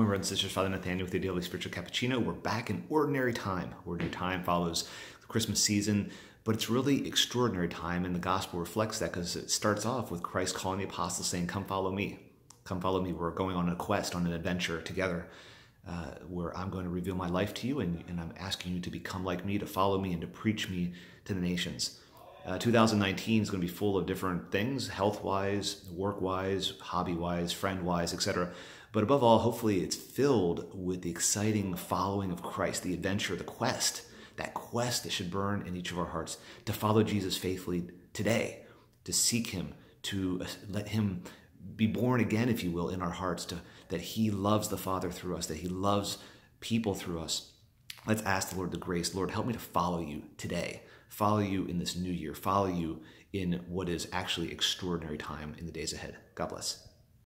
we're in Sisters, Father Nathaniel with the Daily Spiritual Cappuccino. We're back in ordinary time. Ordinary time follows the Christmas season, but it's really extraordinary time, and the gospel reflects that because it starts off with Christ calling the apostles saying, Come follow me. Come follow me. We're going on a quest, on an adventure together. Uh, where I'm going to reveal my life to you, and, and I'm asking you to become like me, to follow me, and to preach me to the nations. Uh, 2019 is going to be full of different things health wise, work wise, hobby wise, friend wise, etc. But above all, hopefully, it's filled with the exciting following of Christ, the adventure, the quest, that quest that should burn in each of our hearts to follow Jesus faithfully today, to seek Him, to uh, let Him be born again, if you will, in our hearts, to, that He loves the Father through us, that He loves people through us. Let's ask the Lord the grace Lord, help me to follow you today follow you in this new year, follow you in what is actually extraordinary time in the days ahead. God bless.